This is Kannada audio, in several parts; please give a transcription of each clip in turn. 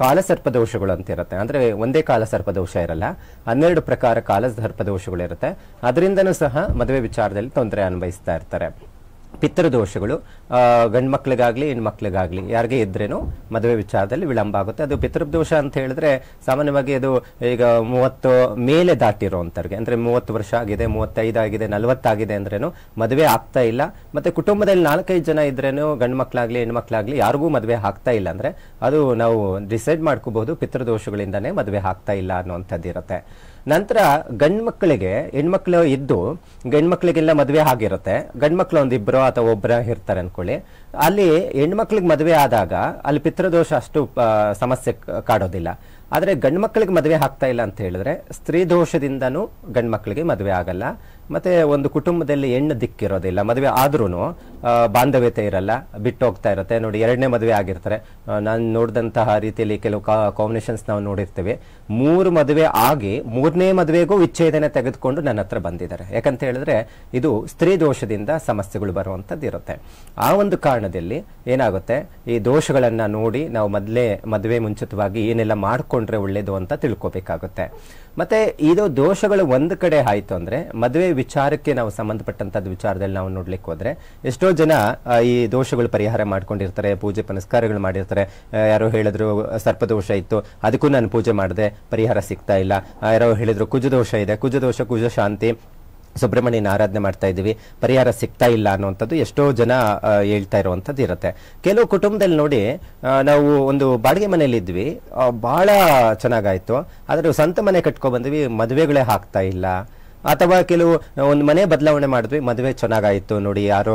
ಕಾಲಸರ್ಪ ದೋಷಗಳು ಅಂತ ಇರುತ್ತೆ ಅಂದ್ರೆ ಒಂದೇ ಕಾಲಸರ್ಪ ದೋಷ ಇರಲ್ಲ ಹನ್ನೆರಡು ಪ್ರಕಾರ ಕಾಲಸರ್ಪ ದೋಷಗಳು ಇರುತ್ತೆ ಅದರಿಂದನೂ ಸಹ ಮದುವೆ ವಿಚಾರದಲ್ಲಿ ತೊಂದರೆ ಅನುಭವಿಸ್ತಾ ಇರ್ತಾರೆ ಪಿತೃದೋಷಗಳು ಗಂಡು ಮಕ್ಳಿಗಾಗಲಿ ಹೆಣ್ಣು ಮಕ್ಳಿಗಾಗಲಿ ಯಾರಿಗೆ ಇದ್ರೇನು ಮದುವೆ ವಿಚಾರದಲ್ಲಿ ವಿಳಂಬ ಆಗುತ್ತೆ ಅದು ಪಿತೃದೋಷ ಅಂತ ಹೇಳಿದ್ರೆ ಸಾಮಾನ್ಯವಾಗಿ ಅದು ಈಗ ಮೂವತ್ತು ಮೇಲೆ ಅಂತರ್ಗೆ ಅಂದರೆ ಮೂವತ್ತು ವರ್ಷ ಆಗಿದೆ ಮೂವತ್ತೈದಾಗಿದೆ ನಲವತ್ತಾಗಿದೆ ಅಂದ್ರೇನು ಮದುವೆ ಆಗ್ತಾ ಇಲ್ಲ ಮತ್ತು ಕುಟುಂಬದಲ್ಲಿ ನಾಲ್ಕೈದು ಜನ ಇದ್ರೇನು ಗಂಡು ಮಕ್ಕಳಾಗಲಿ ಹೆಣ್ಣು ಮಕ್ಕಳಾಗಲಿ ಯಾರಿಗೂ ಮದುವೆ ಆಗ್ತಾ ಇಲ್ಲ ಅಂದರೆ ಅದು ನಾವು ಡಿಸೈಡ್ ಮಾಡ್ಕೋಬಹುದು ಪಿತೃದೋಷಗಳಿಂದನೇ ಮದುವೆ ಆಗ್ತಾ ಇಲ್ಲ ಅನ್ನುವಂಥದ್ದು ಇರುತ್ತೆ ನಂತರ ಗಂಡು ಮಕ್ಕಳಿಗೆ ಹೆಣ್ಮಕ್ಳು ಇದ್ದು ಮಕ್ಕಳಿಗೆಲ್ಲ ಮದುವೆ ಆಗಿರುತ್ತೆ ಗಂಡ್ಮಕ್ಳು ಇಬ್ಬರು ಅಥವಾ ಒಬ್ಬರ ಇರ್ತಾರೆ ಅನ್ಕೊಳ್ಳಿ ಅಲ್ಲಿ ಹೆಣ್ಮಕ್ಳಿಗೆ ಮದುವೆ ಆದಾಗ ಅಲ್ಲಿ ಪಿತೃದೋಷ ಅಷ್ಟು ಸಮಸ್ಯೆ ಕಾಡೋದಿಲ್ಲ ಆದರೆ ಗಂಡು ಮಕ್ಕಳಿಗೆ ಮದುವೆ ಆಗ್ತಾ ಇಲ್ಲ ಅಂತ ಹೇಳಿದ್ರೆ ಸ್ತ್ರೀ ದೋಷದಿಂದನೂ ಗಂಡು ಮಕ್ಕಳಿಗೆ ಮದುವೆ ಆಗಲ್ಲ ಮತ್ತೆ ಒಂದು ಕುಟುಂಬದಲ್ಲಿ ಹೆಣ್ಣು ದಿಕ್ಕಿರೋದಿಲ್ಲ ಮದುವೆ ಆದ್ರೂ ಬಾಂಧವ್ಯತೆ ಇರಲ್ಲ ಬಿಟ್ಟು ಹೋಗ್ತಾ ಇರುತ್ತೆ ನೋಡಿ ಎರಡನೇ ಮದುವೆ ಆಗಿರ್ತಾರೆ ನಾನು ನೋಡಿದಂತಹ ರೀತಿಯಲ್ಲಿ ಕೆಲವು ಕಾಂಬಿನೇಷನ್ಸ್ ನಾವು ನೋಡಿರ್ತೇವೆ ಮೂರು ಮದುವೆ ಆಗಿ ಮೂರನೇ ಮದುವೆಗೂ ವಿಚ್ಛೇದನೆ ತೆಗೆದುಕೊಂಡು ನನ್ನ ಹತ್ರ ಬಂದಿದ್ದಾರೆ ಯಾಕಂತ ಹೇಳಿದ್ರೆ ಇದು ಸ್ತ್ರೀ ದೋಷದಿಂದ ಸಮಸ್ಯೆಗಳು ಬರುವಂಥದ್ದು ಇರುತ್ತೆ ಆ ಒಂದು ಕಾರಣದಲ್ಲಿ ಏನಾಗುತ್ತೆ ಈ ದೋಷಗಳನ್ನು ನೋಡಿ ನಾವು ಮೊದಲೇ ಮದುವೆ ಮುಂಚಿತವಾಗಿ ಏನೆಲ್ಲ ಮಾಡಿಕೊಂಡ್ರೆ ಒಳ್ಳೇದು ಅಂತ ತಿಳ್ಕೊಬೇಕಾಗುತ್ತೆ ಮತ್ತೆ ಇದು ದೋಷಗಳು ಒಂದು ಕಡೆ ಆಯಿತು ಅಂದರೆ ಮದುವೆ ವಿಚಾರಕ್ಕೆ ನಾವು ಸಂಬಂಧಪಟ್ಟಂಥದ್ದು ವಿಚಾರದಲ್ಲಿ ನಾವು ನೋಡ್ಲಿಕ್ಕೆ ಹೋದ್ರೆ ಎಷ್ಟೋ ಜನ ಈ ದೋಷಗಳು ಪರಿಹಾರ ಮಾಡ್ಕೊಂಡಿರ್ತಾರೆ ಪೂಜೆ ಪುನಸ್ಕಾರಗಳು ಮಾಡಿರ್ತಾರೆ ಯಾರೋ ಹೇಳಿದ್ರು ಸರ್ಪದೋಷ ಇತ್ತು ಅದಕ್ಕೂ ನಾನು ಪೂಜೆ ಮಾಡಿದೆ ಪರಿಹಾರ ಸಿಗ್ತಾ ಇಲ್ಲ ಯಾರೋ ಹೇಳಿದ್ರು ಕುಜದೋಷ ಇದೆ ಕುಜದೋಷ ಕುಜ ಶಾಂತಿ ಸುಬ್ರಹ್ಮಣ್ಯನ ಆರಾಧನೆ ಮಾಡ್ತಾ ಇದ್ದೀವಿ ಪರಿಹಾರ ಸಿಗ್ತಾ ಇಲ್ಲ ಅನ್ನುವಂಥದ್ದು ಎಷ್ಟೋ ಜನ ಹೇಳ್ತಾ ಇರುವಂಥದ್ದು ಇರುತ್ತೆ ಕೆಲವು ಕುಟುಂಬದಲ್ಲಿ ನೋಡಿ ನಾವು ಒಂದು ಬಾಡಿಗೆ ಮನೆಯಲ್ಲಿ ಇದ್ವಿ ಬಹಳ ಚೆನ್ನಾಗಾಯ್ತು ಆದ್ರೆ ಸ್ವಂತ ಮನೆ ಬಂದ್ವಿ ಮದುವೆಗಳೇ ಆಗ್ತಾ ಇಲ್ಲ ಅಥವಾ ಕೆಲವು ಒಂದು ಮನೆ ಬದಲಾವಣೆ ಮಾಡಿದ್ವಿ ಮದುವೆ ಚೆನ್ನಾಗಾಯಿತು ನೋಡಿ ಯಾರೋ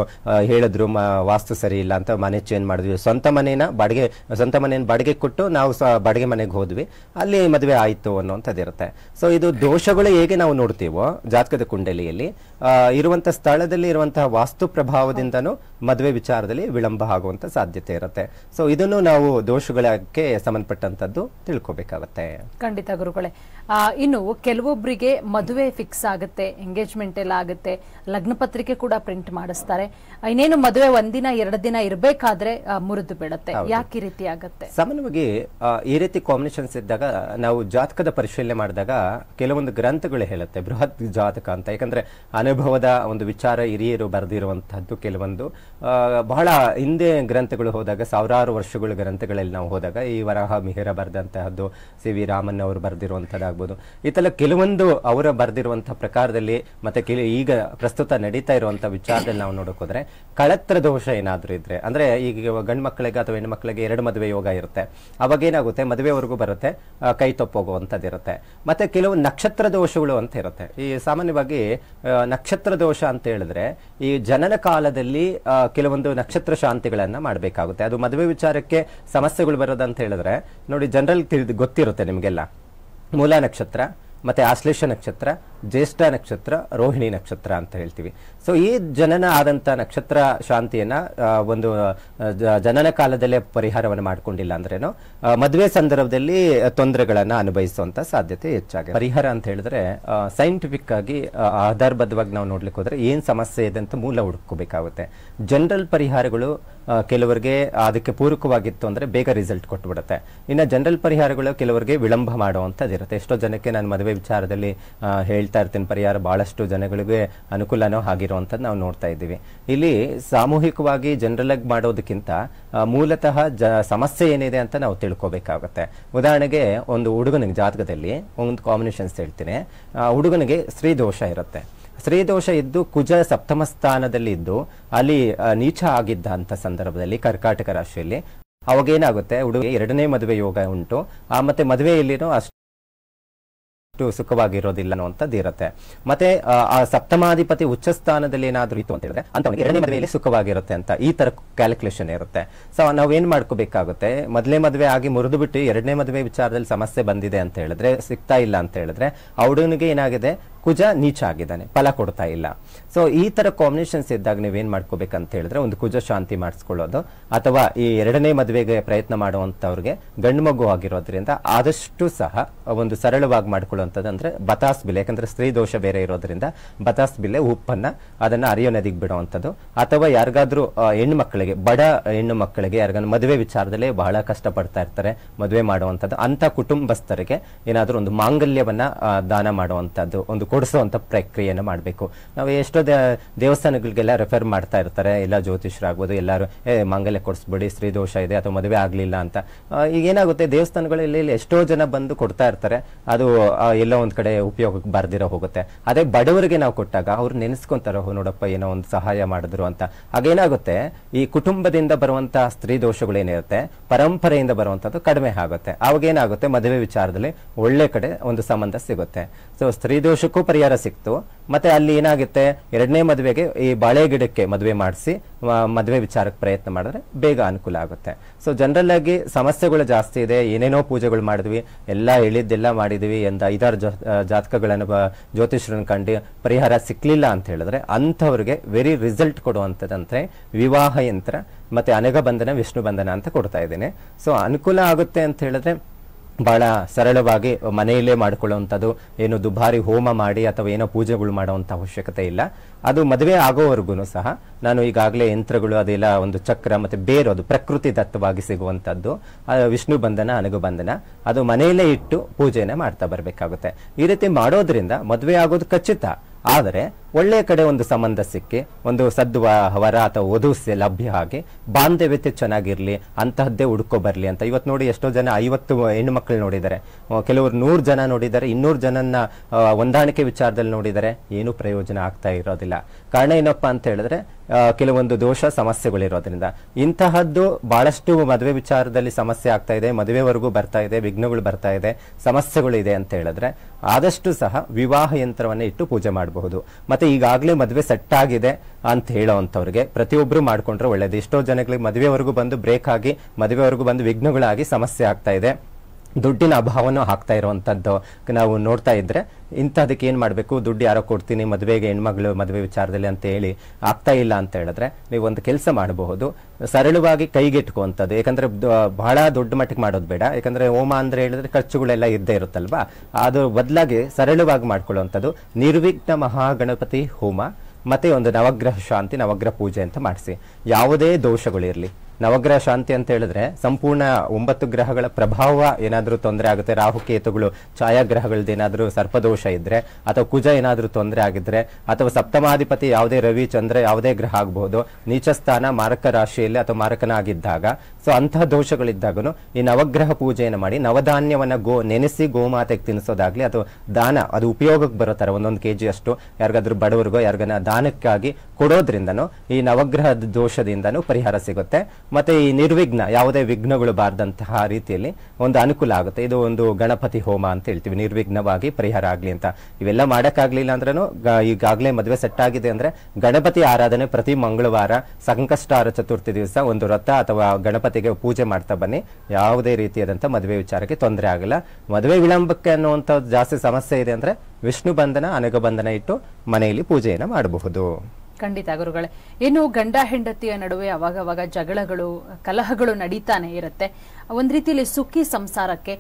ಹೇಳಿದ್ರು ವಾಸ್ತು ಸರಿ ಇಲ್ಲ ಅಂತ ಮನೆ ಚೇಂಜ್ ಮಾಡಿದ್ವಿ ಸ್ವಂತ ಮನೇನ ಬಾಡಿಗೆ ಸ್ವಂತ ಮನೆಯನ್ನು ಬಾಡಿಗೆ ಕೊಟ್ಟು ನಾವು ಸಹ ಬಾಡಿಗೆ ಮನೆಗೆ ಹೋದ್ವಿ ಅಲ್ಲಿ ಮದುವೆ ಆಯಿತು ಇರುತ್ತೆ ಸೊ ಇದು ದೋಷಗಳು ಹೇಗೆ ನಾವು ನೋಡ್ತೀವೋ ಜಾತಕದ ಕುಂಡಲಿಯಲ್ಲಿ ಇರುವಂತಹ ಸ್ಥಳದಲ್ಲಿ ಇರುವಂತಹ ವಾಸ್ತು ಪ್ರಭಾವದಿಂದನೂ ಮದುವೆ ವಿಚಾರದಲ್ಲಿ ವಿಳಂಬ ಆಗುವಂತ ಸಾಧ್ಯತೆ ಇರುತ್ತೆ ಸೊ ಇದನ್ನು ನಾವು ದೋಷಗಳಕ್ಕೆ ಸಂಬಂಧಪಟ್ಟಂತದ್ದು ತಿಳ್ಕೊಬೇಕಾಗತ್ತೆ ಖಂಡಿತ ಗುರುಗಳೇ ಇನ್ನು ಕೆಲವೊಬ್ಬರಿಗೆ ಮದುವೆ ಫಿಕ್ಸ್ ಆಗುತ್ತೆ ಎಂಗೇಜ್ಮೆಂಟ್ ಎಲ್ಲ ಆಗುತ್ತೆ ಲಗ್ನ ಪತ್ರಿಕೆ ಕೂಡ ಪ್ರಿಂಟ್ ಮಾಡಿಸ್ತಾರೆ ಇನ್ನೇನು ಮದುವೆ ಒಂದಿನ ಎರಡು ದಿನ ಇರಬೇಕಾದ್ರೆ ಮುರಿದು ಬಿಡುತ್ತೆ ಯಾಕೆ ಈ ರೀತಿ ಆಗುತ್ತೆ ಸಾಮಾನ್ಯವಾಗಿ ಈ ರೀತಿ ಕಾಂಬಿನೇಷನ್ಸ್ ಇದ್ದಾಗ ನಾವು ಜಾತಕದ ಪರಿಶೀಲನೆ ಮಾಡಿದಾಗ ಕೆಲವೊಂದು ಗ್ರಂಥಗಳು ಹೇಳುತ್ತೆ ಬೃಹತ್ ಜಾತಕ ಅಂತ ಯಾಕಂದ್ರೆ ಅನುಭವದ ಒಂದು ವಿಚಾರ ಹಿರಿಯರು ಬರೆದಿರುವಂತಹದ್ದು ಕೆಲವೊಂದು ಬಹಳ ಹಿಂದೆ ಗ್ರಂಥಗಳು ಹೋದಾಗ ಸಾವಿರಾರು ವರ್ಷಗಳ ಗ್ರಂಥಗಳಲ್ಲಿ ನಾವು ಹೋದಾಗ ಈ ವರಹ ಮಿಹಿರ ಬರೆದಂತಹದ್ದು ಸಿ ವಿ ರಾಮನ್ ಅವರು ಬರೆದಿರುವಂಥದ್ದಾಗ್ಬೋದು ಈ ಥರ ಕೆಲವೊಂದು ಅವರು ಬರೆದಿರುವಂಥ ಪ್ರಕಾರದಲ್ಲಿ ಮತ್ತೆ ಈಗ ಪ್ರಸ್ತುತ ನಡೀತಾ ಇರುವಂತಹ ವಿಚಾರದಲ್ಲಿ ನಾವು ನೋಡೋಕೋದ್ರೆ ಕಳತ್ರ ದೋಷ ಏನಾದರೂ ಇದ್ರೆ ಅಂದ್ರೆ ಈಗ ಗಂಡು ಮಕ್ಕಳಿಗೆ ಅಥವಾ ಹೆಣ್ಣು ಮಕ್ಕಳಿಗೆ ಎರಡು ಮದುವೆ ಯೋಗ ಇರುತ್ತೆ ಅವಾಗ ಏನಾಗುತ್ತೆ ಮದುವೆವರೆಗೂ ಬರುತ್ತೆ ಕೈ ತಪ್ಪೋಗುವಂಥದ್ದು ಇರುತ್ತೆ ಮತ್ತೆ ಕೆಲವು ನಕ್ಷತ್ರ ದೋಷಗಳು ಅಂತ ಇರುತ್ತೆ ಈ ಸಾಮಾನ್ಯವಾಗಿ ನಕ್ಷತ್ರ ದೋಷ ಅಂತ ಹೇಳಿದ್ರೆ ಈ ಜನನ ಕಾಲದಲ್ಲಿ ಕೆಲವೊಂದು ನಕ್ಷತ್ರ ಶಾಂತಿಗಳನ್ನ ಮಾಡಬೇಕಾಗುತ್ತೆ ಅದು ಮದುವೆ ವಿಚಾರಕ್ಕೆ ಸಮಸ್ಯೆಗಳು ಬರೋದಂತ ಹೇಳಿದ್ರೆ ನೋಡಿ ಜನರಲ್ ತಿಳಿದು ಗೊತ್ತಿರುತ್ತೆ ನಿಮಗೆಲ್ಲ ಮೂಲ ನಕ್ಷತ್ರ ಮತ್ತೆ ಆಶ್ಲೇಷ ನಕ್ಷತ್ರ ಜ್ಯೇಷ್ಠ ನಕ್ಷತ್ರ ರೋಹಿಣಿ ನಕ್ಷತ್ರ ಅಂತ ಹೇಳ್ತೀವಿ ಸೊ ಈ ಜನನ ಆದಂತ ನಕ್ಷತ್ರ ಶಾಂತಿಯನ್ನ ಒಂದು ಜನನ ಕಾಲದಲ್ಲೇ ಪರಿಹಾರವನ್ನು ಮಾಡಿಕೊಂಡಿಲ್ಲ ಅಂದ್ರೇನು ಮದುವೆ ಸಂದರ್ಭದಲ್ಲಿ ತೊಂದರೆಗಳನ್ನು ಅನುಭವಿಸುವಂಥ ಸಾಧ್ಯತೆ ಹೆಚ್ಚಾಗಿದೆ ಪರಿಹಾರ ಅಂತ ಹೇಳಿದ್ರೆ ಸೈಂಟಿಫಿಕ್ ಆಗಿ ಆಧಾರಬದ್ಧವಾಗಿ ನಾವು ನೋಡ್ಲಿಕ್ಕೆ ಹೋದ್ರೆ ಏನು ಸಮಸ್ಯೆ ಇದೆ ಅಂತ ಮೂಲ ಹುಡುಕೋಬೇಕಾಗುತ್ತೆ ಜನರಲ್ ಪರಿಹಾರಗಳು ಕೆಲವರಿಗೆ ಅದಕ್ಕೆ ಪೂರಕವಾಗಿತ್ತು ಅಂದ್ರೆ ಬೇಗ ರಿಸಲ್ಟ್ ಬಿಡುತ್ತೆ ಇನ್ನು ಜನರಲ್ ಪರಿಹಾರಗಳು ಕೆಲವರಿಗೆ ವಿಳಂಬ ಮಾಡುವಂಥದ್ದು ಇರುತ್ತೆ ಎಷ್ಟೋ ಜನಕ್ಕೆ ನಾನು ಮದುವೆ ವಿಚಾರದಲ್ಲಿ ಹೇಳಿ ಹೇಳ್ತಾ ಇರ್ತೀನಿ ಪರಿಹಾರ ಬಹಳಷ್ಟು ಜನಗಳಿಗೆ ಅನುಕೂಲನೂ ಆಗಿರುವಂಥದ್ದು ನಾವು ನೋಡ್ತಾ ಇದ್ದೀವಿ ಇಲ್ಲಿ ಸಾಮೂಹಿಕವಾಗಿ ಜನರಲ್ ಆಗಿ ಮಾಡೋದಕ್ಕಿಂತ ಮೂಲತಃ ಸಮಸ್ಯೆ ಏನಿದೆ ಅಂತ ನಾವು ತಿಳ್ಕೋಬೇಕಾಗುತ್ತೆ ಉದಾಹರಣೆಗೆ ಒಂದು ಹುಡುಗನಿಗೆ ಜಾತಕದಲ್ಲಿ ಒಂದು ಕಾಂಬಿನೇಷನ್ಸ್ ಹೇಳ್ತೀನಿ ಹುಡುಗನಿಗೆ ಸ್ತ್ರೀ ದೋಷ ಇರುತ್ತೆ ಸ್ತ್ರೀ ದೋಷ ಇದ್ದು ಕುಜ ಸಪ್ತಮ ಸ್ಥಾನದಲ್ಲಿ ಇದ್ದು ಅಲ್ಲಿ ನೀಚ ಆಗಿದ್ದ ಅಂತ ಸಂದರ್ಭದಲ್ಲಿ ಕರ್ಕಾಟಕ ರಾಶಿಯಲ್ಲಿ ಅವಾಗೇನಾಗುತ್ತೆ ಹುಡುಗ ಎರಡನೇ ಮದುವೆ ಯೋಗ ಉಂಟು ಆ ಮತ್ತೆ ಮದುವೆಯಲ್ಲಿನೂ ಅಷ್ಟು ಸುಖವಾಗಿರೋದಿಲ್ಲ ಅನ್ನುವಂಥದ್ದು ಇರುತ್ತೆ ಮತ್ತೆ ಆ ಸಪ್ತಮಾಧಿಪತಿ ಉಚ್ಚ ಸ್ಥಾನದಲ್ಲಿ ಏನಾದರೂ ಇತ್ತು ಅಂತ ಹೇಳಿದ್ರೆ ಎರಡನೇ ಮದುವೆಯಲ್ಲಿ ಸುಖವಾಗಿರುತ್ತೆ ಅಂತ ಈ ತರ ಕ್ಯಾಲ್ಕುಲೇಷನ್ ಇರುತ್ತೆ ಸೊ ಏನ್ ಮಾಡ್ಕೋಬೇಕಾಗುತ್ತೆ ಮೊದಲೇ ಮದುವೆ ಆಗಿ ಮುರಿದು ಬಿಟ್ಟು ಎರಡನೇ ಮದುವೆ ವಿಚಾರದಲ್ಲಿ ಸಮಸ್ಯೆ ಬಂದಿದೆ ಅಂತ ಹೇಳಿದ್ರೆ ಸಿಗ್ತಾ ಇಲ್ಲ ಅಂತ ಹೇಳಿದ್ರೆ ಅವಡನಿಗೆ ಏನಾಗಿದೆ ಕುಜ ನೀಚ ಆಗಿದ್ದಾನೆ ಫಲ ಕೊಡ್ತಾ ಇಲ್ಲ ಸೊ ಈ ತರ ಕಾಂಬಿನೇಷನ್ಸ್ ಇದ್ದಾಗ ನೀವೇನ್ ಮಾಡ್ಕೋಬೇಕಂತ ಹೇಳಿದ್ರೆ ಒಂದು ಕುಜ ಶಾಂತಿ ಮಾಡಿಸ್ಕೊಳ್ಳೋದು ಅಥವಾ ಈ ಎರಡನೇ ಮದುವೆಗೆ ಪ್ರಯತ್ನ ಮಾಡುವಂತವ್ರಿಗೆ ಗಂಡು ಮಗು ಆಗಿರೋದ್ರಿಂದ ಆದಷ್ಟು ಸಹ ಒಂದು ಸರಳವಾಗಿ ಮಾಡ್ಕೊಳ್ಳುವಂಥದ್ದು ಅಂದ್ರೆ ಬತಾಸ್ ಬಿಲೆ ಯಾಕಂದ್ರೆ ಸ್ತ್ರೀ ದೋಷ ಬೇರೆ ಇರೋದ್ರಿಂದ ಬತಾಸ್ ಬಿಲೆ ಉಪ್ಪನ್ನ ಅದನ್ನ ಅರಿಯೋ ನದಿಗೆ ಬಿಡುವಂಥದ್ದು ಅಥವಾ ಯಾರಿಗಾದ್ರೂ ಹೆಣ್ಣು ಮಕ್ಕಳಿಗೆ ಬಡ ಹೆಣ್ಣು ಮಕ್ಕಳಿಗೆ ಯಾರಿಗಾದ್ರೂ ಮದುವೆ ವಿಚಾರದಲ್ಲಿ ಬಹಳ ಕಷ್ಟ ಪಡ್ತಾ ಇರ್ತಾರೆ ಮದುವೆ ಮಾಡುವಂಥದ್ದು ಅಂತ ಕುಟುಂಬಸ್ಥರಿಗೆ ಏನಾದರೂ ಒಂದು ಮಾಂಗಲ್ಯವನ್ನ ದಾನ ಮಾಡುವಂಥದ್ದು ಒಂದು ಕೊಡಿಸುವಂಥ ಪ್ರಕ್ರಿಯೆಯನ್ನು ಮಾಡಬೇಕು ನಾವು ಎಷ್ಟೋ ದೇವಸ್ಥಾನಗಳಿಗೆಲ್ಲ ರೆಫರ್ ಮಾಡ್ತಾ ಇರ್ತಾರೆ ಎಲ್ಲ ಜ್ಯೋತಿಷರಾಗ್ಬೋದು ಎಲ್ಲರೂ ಏ ಮಾಂಗಲ್ಯ ಕೊಡಿಸ್ಬಿಡಿ ಸ್ತ್ರೀ ದೋಷ ಇದೆ ಅಥವಾ ಮದುವೆ ಆಗಲಿಲ್ಲ ಅಂತ ಈಗ ಏನಾಗುತ್ತೆ ದೇವಸ್ಥಾನಗಳಲ್ಲಿ ಎಷ್ಟೋ ಜನ ಬಂದು ಕೊಡ್ತಾ ಇರ್ತಾರೆ ಅದು ಎಲ್ಲೋ ಒಂದು ಕಡೆ ಉಪಯೋಗಕ್ಕೆ ಬರ್ದಿರೋ ಹೋಗುತ್ತೆ ಅದೇ ಬಡವರಿಗೆ ನಾವು ಕೊಟ್ಟಾಗ ಅವ್ರು ನೆನೆಸ್ಕೊಂತಾರೆ ನೋಡಪ್ಪ ಏನೋ ಒಂದು ಸಹಾಯ ಮಾಡಿದ್ರು ಅಂತ ಹಾಗೇನಾಗುತ್ತೆ ಈ ಕುಟುಂಬದಿಂದ ಬರುವಂತಹ ಸ್ತ್ರೀ ದೋಷಗಳೇನಿರುತ್ತೆ ಪರಂಪರೆಯಿಂದ ಬರುವಂಥದ್ದು ಕಡಿಮೆ ಆಗುತ್ತೆ ಏನಾಗುತ್ತೆ ಮದುವೆ ವಿಚಾರದಲ್ಲಿ ಒಳ್ಳೆ ಕಡೆ ಒಂದು ಸಂಬಂಧ ಸಿಗುತ್ತೆ ಸೊ ಸ್ತ್ರೀ ದೋಷಕ್ಕೂ ಅದಕ್ಕೂ ಪರಿಹಾರ ಸಿಕ್ತು ಮತ್ತೆ ಅಲ್ಲಿ ಏನಾಗುತ್ತೆ ಎರಡನೇ ಮದುವೆಗೆ ಈ ಬಾಳೆ ಗಿಡಕ್ಕೆ ಮದುವೆ ಮಾಡಿಸಿ ಮದುವೆ ವಿಚಾರಕ್ಕೆ ಪ್ರಯತ್ನ ಮಾಡಿದ್ರೆ ಬೇಗ ಅನುಕೂಲ ಆಗುತ್ತೆ ಸೊ ಜನರಲ್ ಆಗಿ ಸಮಸ್ಯೆಗಳು ಜಾಸ್ತಿ ಇದೆ ಏನೇನೋ ಪೂಜೆಗಳು ಮಾಡಿದ್ವಿ ಎಲ್ಲ ಹೇಳಿದ್ದೆಲ್ಲ ಮಾಡಿದ್ವಿ ಎಂದ ಐದಾರು ಜಾತಕಗಳನ್ನು ಜ್ಯೋತಿಷರನ್ನು ಕಂಡು ಪರಿಹಾರ ಸಿಕ್ಕಲಿಲ್ಲ ಅಂತ ಹೇಳಿದ್ರೆ ಅಂಥವ್ರಿಗೆ ವೆರಿ ರಿಸಲ್ಟ್ ಕೊಡುವಂಥದ್ದಂತೆ ವಿವಾಹ ಯಂತ್ರ ಮತ್ತೆ ಅನಗ ಬಂಧನ ವಿಷ್ಣು ಬಂಧನ ಅಂತ ಕೊಡ್ತಾ ಇದ್ದೀನಿ ಸೊ ಅನುಕೂಲ ಆಗುತ್ತೆ ಅಂತ ಹೇಳಿದ್ರೆ ಭಾಳ ಸರಳವಾಗಿ ಮನೆಯಲ್ಲೇ ಮಾಡ್ಕೊಳ್ಳೋವಂಥದ್ದು ಏನು ದುಬಾರಿ ಹೋಮ ಮಾಡಿ ಅಥವಾ ಏನೋ ಪೂಜೆಗಳು ಮಾಡುವಂಥ ಅವಶ್ಯಕತೆ ಇಲ್ಲ ಅದು ಮದುವೆ ಆಗೋವರೆಗೂ ಸಹ ನಾನು ಈಗಾಗಲೇ ಯಂತ್ರಗಳು ಅದೆಲ್ಲ ಒಂದು ಚಕ್ರ ಮತ್ತು ಬೇರು ಅದು ಪ್ರಕೃತಿ ದತ್ತವಾಗಿ ಸಿಗುವಂಥದ್ದು ವಿಷ್ಣು ಬಂಧನ ಬಂಧನ ಅದು ಮನೆಯಲ್ಲೇ ಇಟ್ಟು ಪೂಜೆನೇ ಮಾಡ್ತಾ ಬರಬೇಕಾಗುತ್ತೆ ಈ ರೀತಿ ಮಾಡೋದ್ರಿಂದ ಮದುವೆ ಆಗೋದು ಖಚಿತ ಆದರೆ ಒಳ್ಳೆಯ ಕಡೆ ಒಂದು ಸಂಬಂಧ ಸಿಕ್ಕಿ ಒಂದು ಸದ್ವ ವರ ಅಥವಾ ಒದುಸೆ ಲಭ್ಯ ಹಾಗೆ ಬಾಂಧವ್ಯತೆ ಚೆನ್ನಾಗಿರಲಿ ಅಂತಹದ್ದೇ ಹುಡ್ಕೋ ಬರಲಿ ಅಂತ ಇವತ್ತು ನೋಡಿ ಎಷ್ಟೋ ಜನ ಐವತ್ತು ಮಕ್ಕಳು ನೋಡಿದ್ದಾರೆ ಕೆಲವರು ನೂರು ಜನ ನೋಡಿದ್ದಾರೆ ಇನ್ನೂರು ಜನನ ಹೊಂದಾಣಿಕೆ ವಿಚಾರದಲ್ಲಿ ನೋಡಿದರೆ ಏನೂ ಪ್ರಯೋಜನ ಆಗ್ತಾ ಇರೋದಿಲ್ಲ ಕಾರಣ ಏನಪ್ಪ ಅಂತ ಹೇಳಿದ್ರೆ ಕೆಲವೊಂದು ದೋಷ ಸಮಸ್ಯೆಗಳಿರೋದ್ರಿಂದ ಇಂತಹದ್ದು ಬಹಳಷ್ಟು ಮದುವೆ ವಿಚಾರದಲ್ಲಿ ಸಮಸ್ಯೆ ಆಗ್ತಾ ಇದೆ ಮದುವೆವರೆಗೂ ಬರ್ತಾ ಇದೆ ವಿಘ್ನಗಳು ಬರ್ತಾ ಇದೆ ಸಮಸ್ಯೆಗಳು ಇದೆ ಅಂತ ಹೇಳಿದ್ರೆ ಆದಷ್ಟು ಸಹ ವಿವಾಹ ಯಂತ್ರವನ್ನು ಇಟ್ಟು ಪೂಜೆ ಮಾಡಬಹುದು ಮತ್ತೆ ಈಗಾಗಲೇ ಮದುವೆ ಸೆಟ್ ಆಗಿದೆ ಅಂತ ಹೇಳೋ ಅಂತವ್ರಿಗೆ ಪ್ರತಿಯೊಬ್ಬರು ಮಾಡ್ಕೊಂಡ್ರೆ ಒಳ್ಳೇದು ಎಷ್ಟೋ ಜನಗಳಿಗೆ ಮದುವೆವರೆಗೂ ಬಂದು ಬ್ರೇಕ್ ಆಗಿ ಮದುವೆವರೆಗೂ ಬಂದು ವಿಘ್ನಗಳಾಗಿ ಸಮಸ್ಯೆ ಆಗ್ತಾ ಇದೆ ದುಡ್ಡಿನ ಅಭಾವನೂ ಹಾಕ್ತಾ ಇರುವಂಥದ್ದು ನಾವು ನೋಡ್ತಾ ಇದ್ದರೆ ಇಂಥದಕ್ಕೆ ಏನು ಮಾಡಬೇಕು ದುಡ್ಡು ಯಾರೋ ಕೊಡ್ತೀನಿ ಮದುವೆಗೆ ಹೆಣ್ಮಗಳು ಮದುವೆ ವಿಚಾರದಲ್ಲಿ ಅಂತ ಹೇಳಿ ಆಗ್ತಾ ಇಲ್ಲ ಅಂತ ಹೇಳಿದ್ರೆ ನೀವು ಒಂದು ಕೆಲಸ ಮಾಡಬಹುದು ಸರಳವಾಗಿ ಕೈಗೆಟ್ಕುವಂಥದ್ದು ಯಾಕಂದರೆ ಬಹಳ ದೊಡ್ಡ ಮಟ್ಟಿಗೆ ಮಾಡೋದು ಬೇಡ ಯಾಕಂದರೆ ಹೋಮ ಅಂದರೆ ಹೇಳಿದ್ರೆ ಖರ್ಚುಗಳೆಲ್ಲ ಇದ್ದೇ ಇರುತ್ತಲ್ವಾ ಅದು ಬದಲಾಗಿ ಸರಳವಾಗಿ ಮಾಡ್ಕೊಳ್ಳುವಂಥದ್ದು ನಿರ್ವಿಘ್ನ ಮಹಾಗಣಪತಿ ಹೋಮ ಮತ್ತೆ ಒಂದು ನವಗ್ರಹ ಶಾಂತಿ ನವಗ್ರಹ ಪೂಜೆ ಅಂತ ಮಾಡಿಸಿ ಯಾವುದೇ ಇರಲಿ ನವಗ್ರಹ ಶಾಂತಿ ಅಂತ ಹೇಳಿದ್ರೆ ಸಂಪೂರ್ಣ ಒಂಬತ್ತು ಗ್ರಹಗಳ ಪ್ರಭಾವ ಏನಾದರೂ ತೊಂದರೆ ಆಗುತ್ತೆ ರಾಹುಕೇತುಗಳು ಛಾಯಾಗ್ರಹಗಳದ್ದು ಏನಾದರೂ ಸರ್ಪದೋಷ ಇದ್ರೆ ಅಥವಾ ಕುಜ ಏನಾದರೂ ತೊಂದರೆ ಆಗಿದ್ರೆ ಅಥವಾ ಸಪ್ತಮಾಧಿಪತಿ ಯಾವುದೇ ರವಿ ಚಂದ್ರ ಯಾವುದೇ ಗ್ರಹ ಆಗಬಹುದು ನೀಚ ಸ್ಥಾನ ಮಾರಕ ರಾಶಿಯಲ್ಲಿ ಅಥವಾ ಮಾರಕನಾಗಿದ್ದಾಗ ಸೊ ಅಂತಹ ದೋಷಗಳಿದ್ದಾಗನು ಈ ನವಗ್ರಹ ಪೂಜೆಯನ್ನು ಮಾಡಿ ನವಧಾನ್ಯವನ್ನು ಗೋ ನೆನೆಸಿ ಗೋಮಾತೆಗೆ ತಿನ್ನಿಸೋದಾಗ್ಲಿ ಅಥವಾ ದಾನ ಅದು ಉಪಯೋಗಕ್ಕೆ ಬರೋ ಒಂದೊಂದು ಕೆ ಅಷ್ಟು ಯಾರಿಗಾದ್ರೂ ಬಡವರಿಗೋ ಯಾರಿಗನ ದಾನಕ್ಕಾಗಿ ಕೊಡೋದ್ರಿಂದನೂ ಈ ನವಗ್ರಹದ ದೋಷದಿಂದನೂ ಪರಿಹಾರ ಸಿಗುತ್ತೆ ಮತ್ತೆ ಈ ನಿರ್ವಿಘ್ನ ಯಾವುದೇ ವಿಘ್ನಗಳು ಬಾರದಂತಹ ರೀತಿಯಲ್ಲಿ ಒಂದು ಅನುಕೂಲ ಆಗುತ್ತೆ ಇದು ಒಂದು ಗಣಪತಿ ಹೋಮ ಅಂತ ಹೇಳ್ತೀವಿ ನಿರ್ವಿಘ್ನವಾಗಿ ಪರಿಹಾರ ಆಗಲಿ ಅಂತ ಇವೆಲ್ಲ ಮಾಡೋಕ್ಕಾಗ್ಲಿಲ್ಲ ಅಂದ್ರೂ ಈಗಾಗಲೇ ಮದುವೆ ಸೆಟ್ ಆಗಿದೆ ಅಂದ್ರೆ ಗಣಪತಿ ಆರಾಧನೆ ಪ್ರತಿ ಮಂಗಳವಾರ ಸಂಕಷ್ಟಾರ ಚತುರ್ಥಿ ದಿವಸ ಒಂದು ರಥ ಅಥವಾ ಗಣಪತಿಗೆ ಪೂಜೆ ಮಾಡ್ತಾ ಬನ್ನಿ ಯಾವುದೇ ರೀತಿಯಾದಂಥ ಮದುವೆ ವಿಚಾರಕ್ಕೆ ತೊಂದರೆ ಆಗಲ್ಲ ಮದುವೆ ವಿಳಂಬಕ್ಕೆ ಅನ್ನುವಂಥ ಜಾಸ್ತಿ ಸಮಸ್ಯೆ ಇದೆ ಅಂದ್ರೆ ವಿಷ್ಣು ಬಂಧನ ಅನಗ ಬಂಧನ ಇಟ್ಟು ಮನೆಯಲ್ಲಿ ಪೂಜೆಯನ್ನು ಮಾಡಬಹುದು ಖಂಡಿತ ಗುರುಗಳೇ ಏನು ಗಂಡ ಹೆಂಡತಿಯ ನಡುವೆ ಅವಾಗವಾಗ ಜಗಳಗಳು ಕಲಹಗಳು ನಡೀತಾನೆ ಇರುತ್ತೆ ಒಂದ್ ರೀತಿಯಲ್ಲಿ ಸುಖಿ ಸಂಸಾರಕ್ಕೆ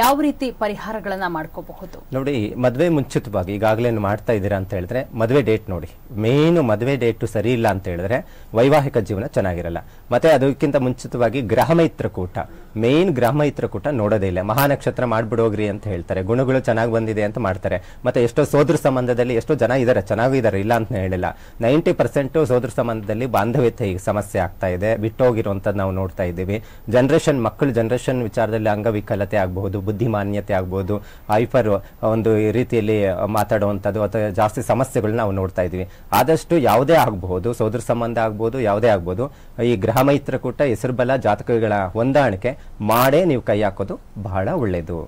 ಯಾವ ರೀತಿ ಪರಿಹಾರಗಳನ್ನ ಮಾಡ್ಕೋಬಹುದು ನೋಡಿ ಮದುವೆ ಮುಂಚಿತವಾಗಿ ಈಗಾಗಲೇ ಮಾಡ್ತಾ ಇದ್ದೀರಾ ಅಂತ ಹೇಳಿದ್ರೆ ಮದುವೆ ಡೇಟ್ ನೋಡಿ ಮೇನ್ ಮದುವೆ ಡೇಟ್ ಸರಿ ಇಲ್ಲ ಅಂತ ಹೇಳಿದ್ರೆ ವೈವಾಹಿಕ ಜೀವನ ಚೆನ್ನಾಗಿರಲ್ಲ ಮತ್ತೆ ಅದಕ್ಕಿಂತ ಮುಂಚಿತವಾಗಿ ಗ್ರಹ ಮೈತ್ರಕೂಟ ಮೇನ್ ಗ್ರಾಮ ಕೂಟ ನೋಡೋದೇ ಇಲ್ಲ ಮಹಾನಕ್ಷತ್ರ ಮಾಡ್ಬಿಡೋಗ್ರಿ ಅಂತ ಹೇಳ್ತಾರೆ ಗುಣಗಳು ಚೆನ್ನಾಗಿ ಬಂದಿದೆ ಅಂತ ಮಾಡ್ತಾರೆ ಮತ್ತೆ ಎಷ್ಟೋ ಸೋದರ ಸಂಬಂಧದಲ್ಲಿ ಎಷ್ಟೋ ಜನ ಇದ್ದಾರೆ ಚೆನ್ನಾಗಿದ್ದಾರೆ ಇಲ್ಲ ಅಂತ ಹೇಳಿಲ್ಲ ನೈಂಟಿ ಪರ್ಸೆಂಟ್ ಸೋದರ ಸಂಬಂಧದಲ್ಲಿ ಬಾಂಧವ್ಯತೆ ಈಗ ಸಮಸ್ಯೆ ಆಗ್ತಾ ಇದೆ ಬಿಟ್ಟೋಗಿರುವಂಥದ್ದು ನಾವು ನೋಡ್ತಾ ಇದ್ದೀವಿ ಜನರೇಷನ್ ಮಕ್ಕಳು ಜನರೇಷನ್ ವಿಚಾರದಲ್ಲಿ ಅಂಗವಿಕಲತೆ ಆಗಬಹುದು ಬುದ್ಧಿಮಾನ್ಯತೆ ಆಗಬಹುದು ಹೈಫರ್ ಒಂದು ರೀತಿಯಲ್ಲಿ ಮಾತಾಡುವಂಥದ್ದು ಅಥವಾ ಜಾಸ್ತಿ ಸಮಸ್ಯೆಗಳನ್ನ ನಾವು ನೋಡ್ತಾ ಇದ್ದೀವಿ ಆದಷ್ಟು ಯಾವುದೇ ಆಗಬಹುದು ಸೋದರ ಸಂಬಂಧ ಆಗ್ಬೋದು ಯಾವುದೇ ಆಗ್ಬೋದು ಈ ಗ್ರಹ ಮೈತ್ರಕೂಟ ಹೆಸರು ಬಲ ಜಾತಕಗಳ ಹೊಂದಾಣಿಕೆ ಮಾಡೇ ನೀವು ಕೈ ಹಾಕೋದು ಬಹಳ ಒಳ್ಳೆಯದು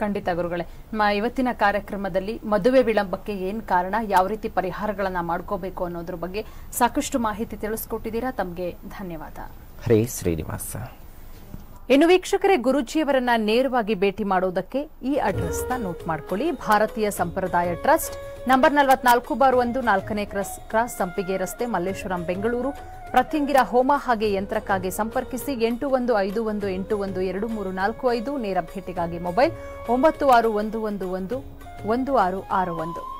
ಖಂಡಿತ ಗುರುಗಳೇ ಇವತ್ತಿನ ಕಾರ್ಯಕ್ರಮದಲ್ಲಿ ಮದುವೆ ವಿಳಂಬಕ್ಕೆ ಏನ್ ಕಾರಣ ಯಾವ ರೀತಿ ಪರಿಹಾರಗಳನ್ನ ಮಾಡ್ಕೋಬೇಕು ಅನ್ನೋದ್ರ ಬಗ್ಗೆ ಸಾಕಷ್ಟು ಮಾಹಿತಿ ತಿಳಿಸ್ಕೊಟ್ಟಿದ್ದೀರಾ ತಮಗೆ ಧನ್ಯವಾದ ಹರೇ ಶ್ರೀನಿವಾಸ ಇನ್ನು ವೀಕ್ಷಕರೇ ಗುರುಜಿಯವರನ್ನ ನೇರವಾಗಿ ಭೇಟಿ ಮಾಡೋದಕ್ಕೆ ಈ ಅಡ್ರೆಸ್ ನ ನೋಟ್ ಮಾಡ್ಕೊಳ್ಳಿ ಭಾರತೀಯ ಸಂಪ್ರದಾಯ ಟ್ರಸ್ಟ್ ನಂಬರ್ ನಲವತ್ನಾಲ್ಕು ಬಾರ್ ಒಂದು ನಾಲ್ಕನೇ ಕ್ರಾಸ್ ಸಂಪಿಗೆ ರಸ್ತೆ ಮಲ್ಲೇಶ್ವರಂ ಬೆಂಗಳೂರು ಪ್ರತಿಂಗಿರ ಹೋಮ ಹಾಗೆ ಯಂತ್ರಕ್ಕಾಗಿ ಸಂಪರ್ಕಿಸಿ ಎಂಟು ಒಂದು ಐದು ಒಂದು ಎಂಟು ಒಂದು ಎರಡು ಮೂರು ನಾಲ್ಕು ಐದು ನೇರ ಭೇಟಿಗಾಗಿ ಮೊಬೈಲ್ ಒಂಬತ್ತು ಆರು ಒಂದು ಒಂದು ಒಂದು ಒಂದು ಆರು ಆರು ಒಂದು